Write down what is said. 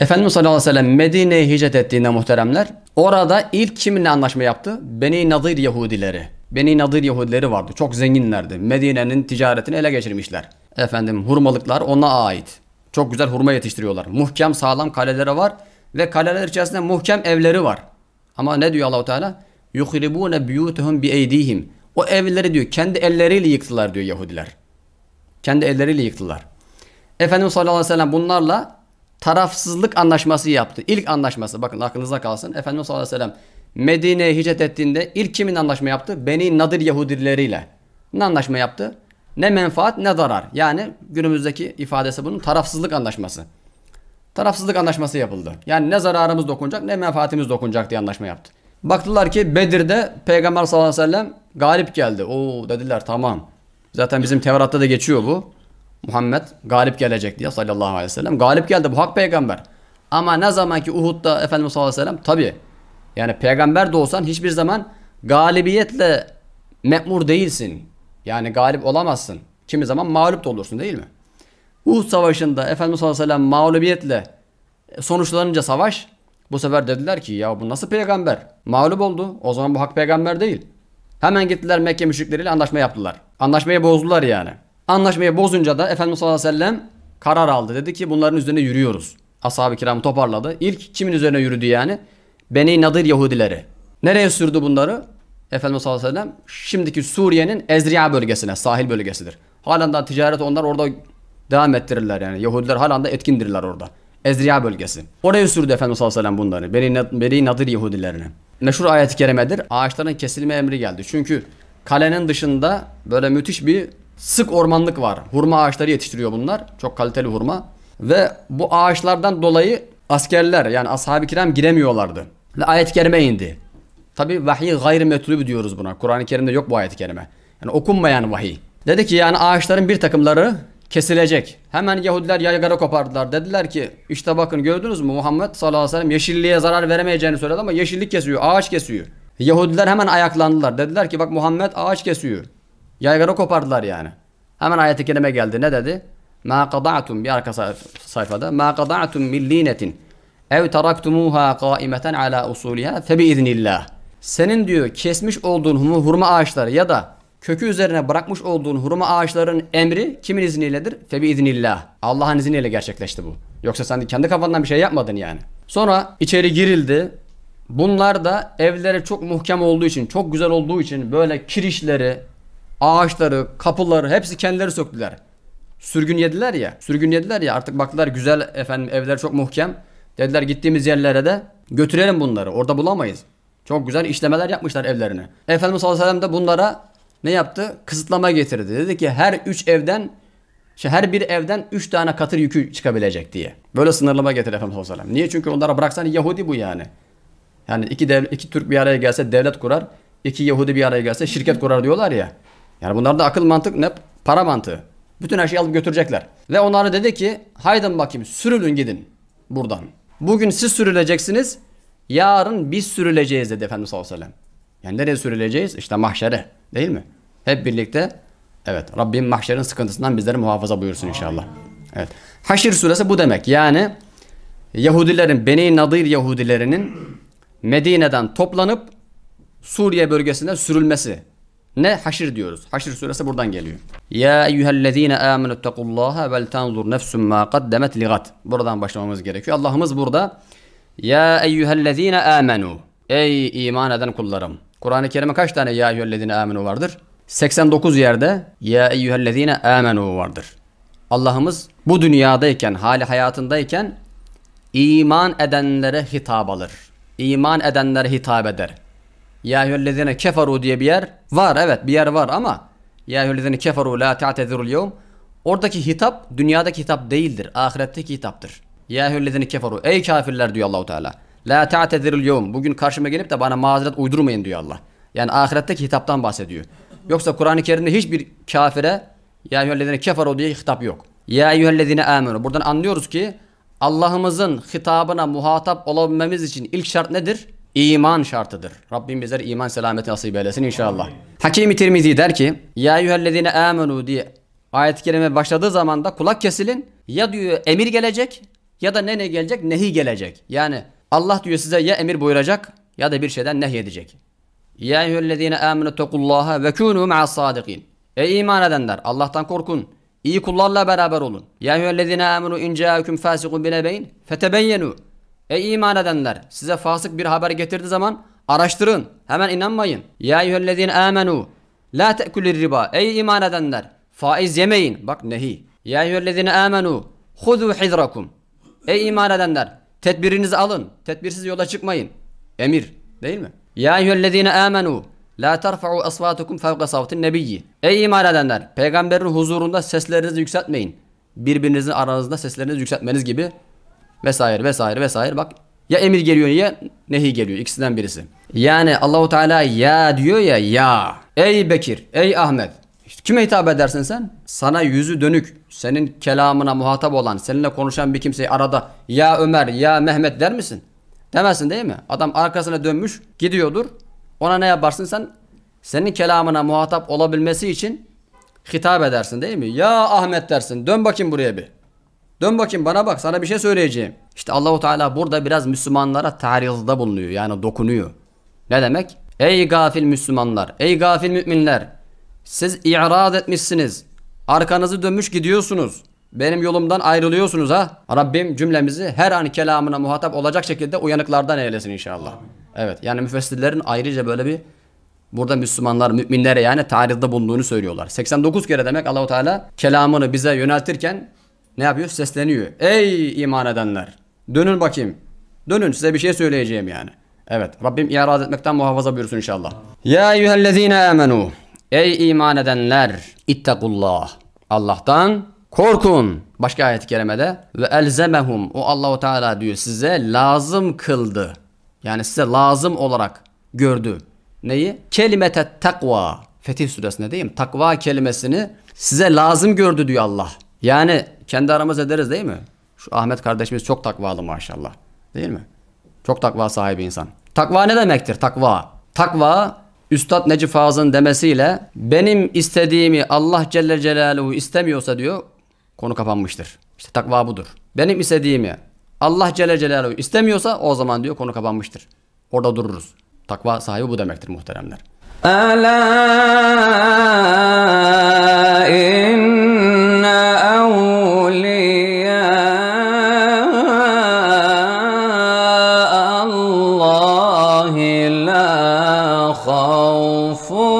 Efendimiz sallallahu aleyhi ve sellem Medine'ye hicret ettiğinde muhteremler orada ilk kiminle anlaşma yaptı? Beni Nadir Yahudileri. Beni Nadir Yahudileri vardı. Çok zenginlerdi. Medine'nin ticaretini ele geçirmişler. Efendim hurmalıklar ona ait. Çok güzel hurma yetiştiriyorlar. Muhkem sağlam kaleleri var ve kaleler içerisinde muhkem evleri var. Ama ne diyor Allahu Teala? Yuhribune biyutuhum bi eydihim. O evleri diyor kendi elleriyle yıktılar diyor Yahudiler. Kendi elleriyle yıktılar. Efendimiz sallallahu aleyhi ve sellem bunlarla tarafsızlık anlaşması yaptı. İlk anlaşması bakın aklınıza kalsın. Efendimiz sallallahu aleyhi ve sellem Medine'ye hicret ettiğinde ilk kimin anlaşma yaptı? Beni Nadir Yahudileriyle. Ne anlaşma yaptı? Ne menfaat ne zarar. Yani günümüzdeki ifadesi bunun tarafsızlık anlaşması. Tarafsızlık anlaşması yapıldı. Yani ne zararımız dokunacak ne menfaatimiz dokunacak diye anlaşma yaptı. Baktılar ki Bedir'de Peygamber sallallahu aleyhi ve sellem galip geldi. Oo dediler tamam. Zaten bizim Tevrat'ta da geçiyor bu. Muhammed galip gelecek diye sallallahu aleyhi ve sellem. Galip geldi bu hak peygamber. Ama ne zaman ki Uhud'da Efendimiz sallallahu aleyhi ve sellem tabi yani peygamber de olsan hiçbir zaman galibiyetle memur değilsin. Yani galip olamazsın. Kimi zaman mağlup da olursun değil mi? Uhud savaşında Efendimiz sallallahu aleyhi ve sellem mağlubiyetle e, sonuçlanınca savaş bu sefer dediler ki ya bu nasıl peygamber? Mağlup oldu. O zaman bu hak peygamber değil. Hemen gittiler Mekke müşrikleriyle anlaşma yaptılar. Anlaşmayı bozdular yani. Anlaşmayı bozunca da Efendimiz sallallahu aleyhi ve sellem karar aldı. Dedi ki bunların üzerine yürüyoruz. Ashab-ı kiramı toparladı. İlk kimin üzerine yürüdü yani? Beni Nadir Yahudileri. Nereye sürdü bunları? Efendimiz sallallahu aleyhi ve sellem şimdiki Suriye'nin Ezriya bölgesine, sahil bölgesidir. Halen daha ticaret onlar orada devam ettirirler yani. Yahudiler halen de etkindirler orada. Ezriya bölgesi. Oraya sürdü Efendimiz sallallahu aleyhi ve sellem bunları. Beni, Beni Nadir Yahudilerini. Meşhur ayet-i kerimedir. Ağaçların kesilme emri geldi. Çünkü kalenin dışında böyle müthiş bir Sık ormanlık var. Hurma ağaçları yetiştiriyor bunlar. Çok kaliteli hurma. Ve bu ağaçlardan dolayı askerler yani ashab-ı kiram giremiyorlardı. Ve ayet-i kerime indi. Tabi vahiy gayri metlub diyoruz buna. Kur'an-ı Kerim'de yok bu ayet-i kerime. Yani okunmayan vahiy. Dedi ki yani ağaçların bir takımları kesilecek. Hemen Yahudiler yaygara kopardılar. Dediler ki işte bakın gördünüz mü Muhammed sallallahu aleyhi ve sellem yeşilliğe zarar veremeyeceğini söyledi ama yeşillik kesiyor, ağaç kesiyor. Yahudiler hemen ayaklandılar. Dediler ki bak Muhammed ağaç kesiyor. Yaygara kopardılar yani. Hemen ayet-i kerime geldi. Ne dedi? Ma qada'tum bir arka sayfada. Ma qada'tum min linetin ev taraktumuha qaimeten ala usuliha fe biiznillah. Senin diyor kesmiş olduğun hurma ağaçları ya da kökü üzerine bırakmış olduğun hurma ağaçların emri kimin izniyledir? Fe biiznillah. Allah'ın izniyle gerçekleşti bu. Yoksa sen kendi kafandan bir şey yapmadın yani. Sonra içeri girildi. Bunlar da evleri çok muhkem olduğu için, çok güzel olduğu için böyle kirişleri, ağaçları, kapıları hepsi kendileri söktüler. Sürgün yediler ya. Sürgün yediler ya artık baktılar güzel efendim evler çok muhkem. Dediler gittiğimiz yerlere de götürelim bunları. Orada bulamayız. Çok güzel işlemeler yapmışlar evlerini. Efendimiz sallallahu aleyhi ve sellem de bunlara ne yaptı? Kısıtlama getirdi. Dedi ki her üç evden işte her bir evden 3 tane katır yükü çıkabilecek diye. Böyle sınırlama getir Efendimiz sallallahu Niye? Çünkü onlara bıraksan Yahudi bu yani. Yani iki, dev, iki Türk bir araya gelse devlet kurar, iki Yahudi bir araya gelse şirket kurar diyorlar ya. Yani bunlarda akıl mantık ne? Para mantığı. Bütün her şeyi alıp götürecekler. Ve onlara dedi ki haydın bakayım sürülün gidin buradan. Bugün siz sürüleceksiniz. Yarın biz sürüleceğiz dedi Efendimiz sallallahu aleyhi ve sellem. Yani nereye sürüleceğiz? İşte mahşere değil mi? Hep birlikte evet Rabbim mahşerin sıkıntısından bizleri muhafaza buyursun inşallah. Evet. Haşir suresi bu demek. Yani Yahudilerin, Beni Nadir Yahudilerinin Medine'den toplanıp Suriye bölgesine sürülmesi ne haşir diyoruz. Haşir suresi buradan geliyor. Ya eyyühellezine amenüttekullaha vel tanzur nefsum ma kaddemet ligat. Buradan başlamamız gerekiyor. Allah'ımız burada Ya eyyühellezine amenu. Ey iman eden kullarım. Kur'an-ı Kerim'e kaç tane ya eyyühellezine amenu vardır? 89 yerde ya eyyühellezine amenu vardır. Allah'ımız bu dünyadayken, hali hayatındayken iman edenlere hitap alır. İman edenlere hitap eder. Ya eyyühellezine keferu diye bir yer var evet bir yer var ama Ya eyyühellezine keferu la te'tezirul yevm Oradaki hitap dünyadaki hitap değildir. Ahiretteki hitaptır. Ya eyyühellezine keferu ey kafirler diyor Allahu Teala. La te'tezirul yevm bugün karşıma gelip de bana mazeret uydurmayın diyor Allah. Yani ahiretteki hitaptan bahsediyor. Yoksa Kur'an-ı Kerim'de hiçbir kafire ya eyyühellezine keferu diye hitap yok. Ya eyyühellezine amenu. Buradan anlıyoruz ki Allah'ımızın hitabına muhatap olabilmemiz için ilk şart nedir? iman şartıdır. Rabbim bizler iman selameti nasip eylesin inşallah. Hakimi Tirmizi der ki Ya eyyühellezine amenu diye ayet-i kerime başladığı zaman da kulak kesilin. Ya diyor emir gelecek ya da ne ne gelecek? Nehi gelecek. Yani Allah diyor size ya emir buyuracak ya da bir şeyden edecek. Ya eyyühellezine amenu tekullaha ve kûnû ma'as sadikin. Ey iman edenler Allah'tan korkun. İyi kullarla beraber olun. Ya eyyühellezine amenu in câeküm fâsikun binebeyn fetebeyyenu. Ey iman edenler size fasık bir haber getirdiği zaman araştırın hemen inanmayın. Ya eyyühellezine amenu la te'kulü riba ey iman edenler faiz yemeyin bak nehi. Ya eyyühellezine amenu huzu hidrakum ey iman edenler tedbirinizi alın tedbirsiz yola çıkmayın. Emir değil mi? Ya eyyühellezine amenu La terfa'u asvatukum fevqa savtin nebiyyi. Ey iman edenler, peygamberin huzurunda seslerinizi yükseltmeyin. Birbirinizin aranızda seslerinizi yükseltmeniz gibi vesaire vesaire vesaire. Bak ya emir geliyor ya nehi geliyor. ikisinden birisi. Yani Allahu Teala ya diyor ya ya. Ey Bekir, ey Ahmet. İşte kime hitap edersin sen? Sana yüzü dönük, senin kelamına muhatap olan, seninle konuşan bir kimseyi arada ya Ömer, ya Mehmet der misin? Demezsin değil mi? Adam arkasına dönmüş, gidiyordur. Ona ne yaparsın sen? Senin kelamına muhatap olabilmesi için hitap edersin değil mi? Ya Ahmet dersin. Dön bakayım buraya bir. Dön bakayım bana bak sana bir şey söyleyeceğim. İşte Allahu Teala burada biraz Müslümanlara tarizda bulunuyor yani dokunuyor. Ne demek? Ey gafil Müslümanlar, ey gafil müminler. Siz i'rad etmişsiniz. Arkanızı dönmüş gidiyorsunuz. Benim yolumdan ayrılıyorsunuz ha. Rabbim cümlemizi her an kelamına muhatap olacak şekilde uyanıklardan eylesin inşallah. Evet yani müfessirlerin ayrıca böyle bir burada Müslümanlar, müminlere yani tarihte bulunduğunu söylüyorlar. 89 kere demek Allahu Teala kelamını bize yöneltirken ne yapıyor? Sesleniyor. Ey iman edenler. Dönün bakayım. Dönün size bir şey söyleyeceğim yani. Evet Rabbim iaraz etmekten muhafaza buyursun inşallah. Ya eyyühellezine amenu. Ey iman edenler. İttakullah. Allah'tan korkun. Başka ayet-i kerimede ve elzemehum o Allahu Teala diyor size lazım kıldı. Yani size lazım olarak gördü. Neyi? Kelimete takva. Fetih suresinde değil mi? Takva kelimesini size lazım gördü diyor Allah. Yani kendi aramız ederiz değil mi? Şu Ahmet kardeşimiz çok takvalı maşallah. Değil mi? Çok takva sahibi insan. Takva ne demektir? Takva. Takva Üstad Necip Fazıl'ın demesiyle benim istediğimi Allah Celle Celaluhu istemiyorsa diyor konu kapanmıştır. İşte takva budur. Benim istediğimi Allah Celle Celaluhu istemiyorsa o zaman diyor konu kapanmıştır. Orada dururuz. Takva sahibi bu demektir muhteremler. Ala الله لا خوف